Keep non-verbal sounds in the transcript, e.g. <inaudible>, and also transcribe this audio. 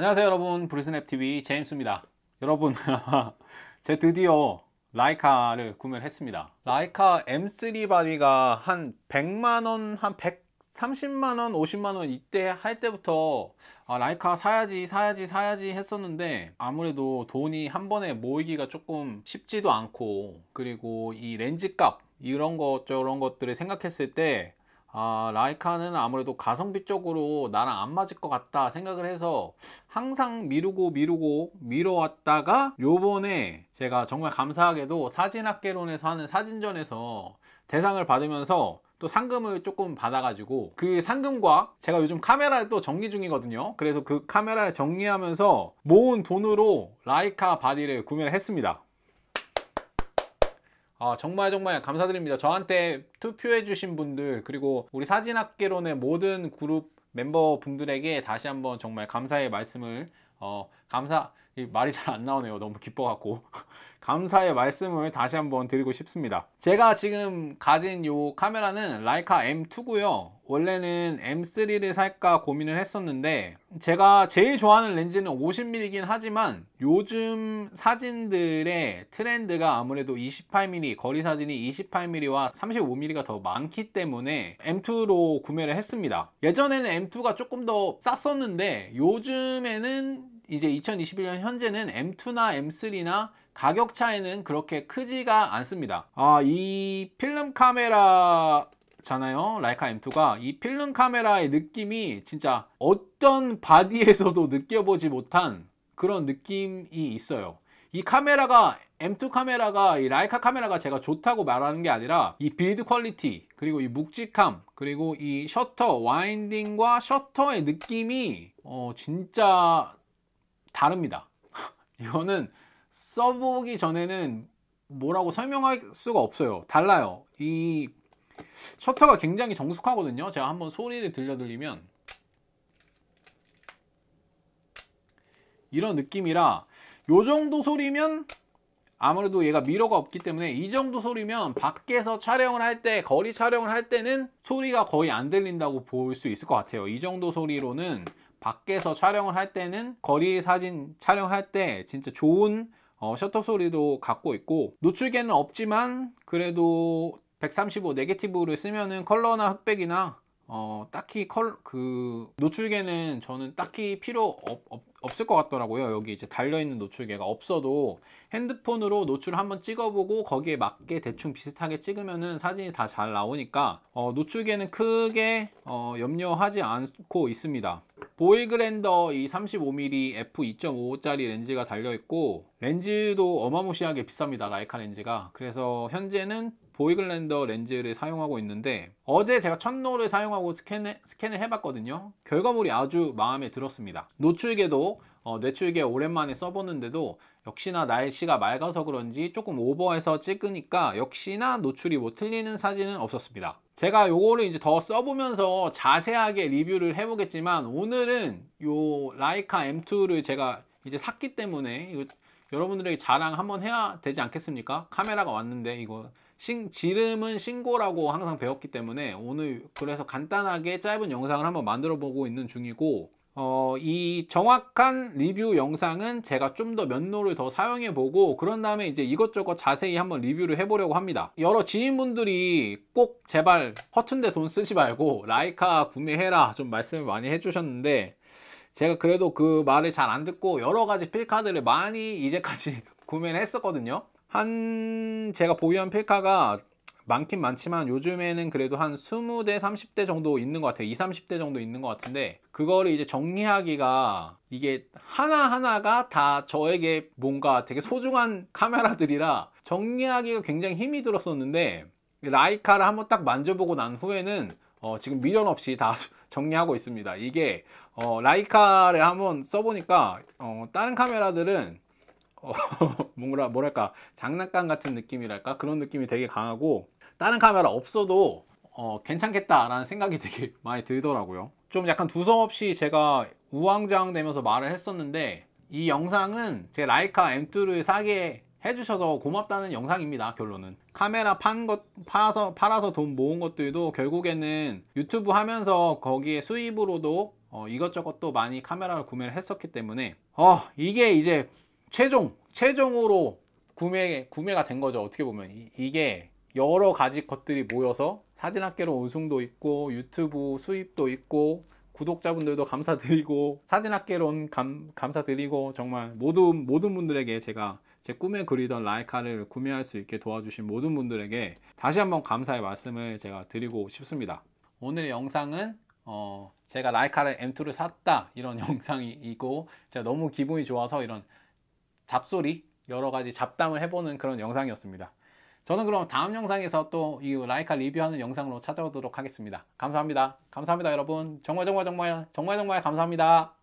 안녕하세요 여러분 브리스냅TV 제임스입니다 여러분 <laughs> 제 드디어 라이카를 구매를 했습니다 라이카 M3 바디가 한 100만원 한 130만원 50만원 이때 할 때부터 아, 라이카 사야지 사야지 사야지 했었는데 아무래도 돈이 한 번에 모이기가 조금 쉽지도 않고 그리고 이 렌즈 값 이런 것 저런 것들을 생각했을 때 아, 라이카는 아무래도 가성비 쪽으로 나랑 안 맞을 것 같다 생각을 해서 항상 미루고 미루고 미뤄왔다가 요번에 제가 정말 감사하게도 사진학개론에서 하는 사진전에서 대상을 받으면서 또 상금을 조금 받아가지고 그 상금과 제가 요즘 카메라를 또 정리 중이거든요 그래서 그 카메라를 정리하면서 모은 돈으로 라이카 바디를 구매를 했습니다 아, 정말 정말 감사드립니다. 저한테 투표해주신 분들, 그리고 우리 사진학개론의 모든 그룹 멤버분들에게 다시 한번 정말 감사의 말씀을 어, 감사 말이 잘 안 나오네요. 너무 기뻐갖고 <laughs> 감사의 말씀을 다시 한번 드리고 싶습니다. 제가 지금 가진 요 카메라는 라이카 M2고요. 원래는 M3를 살까 고민을 했었는데 제가 제일 좋아하는 렌즈는 50mm이긴 하지만 요즘 사진들의 트렌드가 아무래도 28mm 거리 사진이 28mm와 35mm가 더 많기 때문에 M2로 구매를 했습니다. 예전에는 M2가 조금 더 쌌었는데 요즘에는 이제 2021년 현재는 M2나 M3나 가격 차이는 그렇게 크지가 않습니다 아 이 필름 카메라 잖아요 라이카 M2가 이 필름 카메라의 느낌이 진짜 어떤 바디에서도 느껴보지 못한 그런 느낌이 있어요 이 카메라가 M2 카메라가 이 라이카 카메라가 제가 좋다고 말하는 게 아니라 이 빌드 퀄리티 그리고 이 묵직함 그리고 이 셔터 와인딩과 셔터의 느낌이 어 진짜 다릅니다. <laughs> 이거는 써보기 전에는 뭐라고 설명할 수가 없어요. 달라요. 이 셔터가 굉장히 정숙하거든요. 제가 한번 소리를 들려드리면 이런 느낌이라 이 정도 소리면 아무래도 얘가 미러가 없기 때문에 이 정도 소리면 밖에서 촬영을 할 때 거리 촬영을 할 때는 소리가 거의 안 들린다고 볼 수 있을 것 같아요 이 정도 소리로는 밖에서 촬영을 할 때는 거리 사진 촬영할 때 진짜 좋은 어, 셔터 소리도 갖고 있고 노출계는 없지만 그래도 135 네게티브를 쓰면은 컬러나 흑백이나 어, 딱히 컬, 그, 노출계는 저는 딱히 필요 없, 없, 없을 것 같더라고요. 여기 이제 달려있는 노출계가 없어도 핸드폰으로 노출 한번 찍어보고 거기에 맞게 대충 비슷하게 찍으면은 사진이 다 잘 나오니까, 어, 노출계는 크게, 어, 염려하지 않고 있습니다. 보이그랜더 이 35mm f2.5짜리 렌즈가 달려있고 렌즈도 어마무시하게 비쌉니다 라이카 렌즈가 그래서 현재는 보이글랜더 렌즈를 사용하고 있는데 어제 제가 첫노를 사용하고 스캔을, 스캔을 해봤거든요 결과물이 아주 마음에 들었습니다 노출계도 어, 뇌출계 오랜만에 써보는데도 역시나 날씨가 맑아서 그런지 조금 오버해서 찍으니까 역시나 노출이 뭐 틀리는 사진은 없었습니다 제가 요거를 이제 더 써보면서 자세하게 리뷰를 해보겠지만 오늘은 요 라이카 M2를 제가 이제 샀기 때문에 이거 여러분들에게 자랑 한번 해야 되지 않겠습니까? 카메라가 왔는데 이거 신, 지름은 신고라고 항상 배웠기 때문에 오늘 그래서 간단하게 짧은 영상을 한번 만들어 보고 있는 중이고 어, 이 정확한 리뷰 영상은 제가 좀 더면도를더 사용해 보고 그런 다음에 이제 이것저것 자세히 한번 리뷰를 해보려고 합니다 여러 지인분들이 꼭 제발 허튼데 돈 쓰지 말고 라이카 구매해라 좀 말씀을 많이 해주셨는데 제가 그래도 그 말을 잘 안 듣고 여러 가지 필카드를 많이 이제까지 <laughs> 구매를 했었거든요 한 제가 보유한 필카가 많긴 많지만 요즘에는 그래도 한 20대, 30대 정도 있는 것 같아요. 20, 30대 정도 있는 것 같은데 그거를 이제 정리하기가 이게 하나하나가 다 저에게 뭔가 되게 소중한 카메라들이라 정리하기가 굉장히 힘이 들었었는데 라이카를 한번 딱 만져보고 난 후에는 어 지금 미련 없이 다 <laughs> 정리하고 있습니다. 이게 어 라이카를 한번 써보니까 어 다른 카메라들은 어, <laughs> 뭐라, 뭐랄까 장난감 같은 느낌이랄까 그런 느낌이 되게 강하고 다른 카메라 없어도 어, 괜찮겠다라는 생각이 <laughs> 되게 많이 들더라고요 좀 약간 두서없이 제가 우왕좌왕 되면서 말을 했었는데 이 영상은 제 라이카 M2를 사게 해주셔서 고맙다는 영상입니다 결론은 카메라 판 것, 팔아서, 팔아서 돈 모은 것들도 결국에는 유튜브 하면서 거기에 수입으로도 어, 이것저것 또 많이 카메라를 구매를 했었기 때문에 어 이게 이제 최종 최종으로 구매 구매가 된 거죠. 어떻게 보면 이, 이게 여러 가지 것들이 모여서 사진학계로 온승도 있고 유튜브 수입도 있고 구독자분들도 감사드리고 사진학계론 감, 감사드리고 정말 모든 모든 분들에게 제가 제 꿈에 그리던 라이카를 구매할 수 있게 도와주신 모든 분들에게 다시 한번 감사의 말씀을 제가 드리고 싶습니다. 오늘의 영상은 어, 제가 라이카를 M2를 샀다 이런 <laughs> 영상이고 제가 너무 기분이 좋아서 이런 잡소리 여러 가지 잡담을 해보는 그런 영상이었습니다. 저는 그럼 다음 영상에서 또 이 라이카 리뷰하는 영상으로 찾아오도록 하겠습니다. 감사합니다. 감사합니다 여러분. 정말 정말 정말 정말 정말 감사합니다.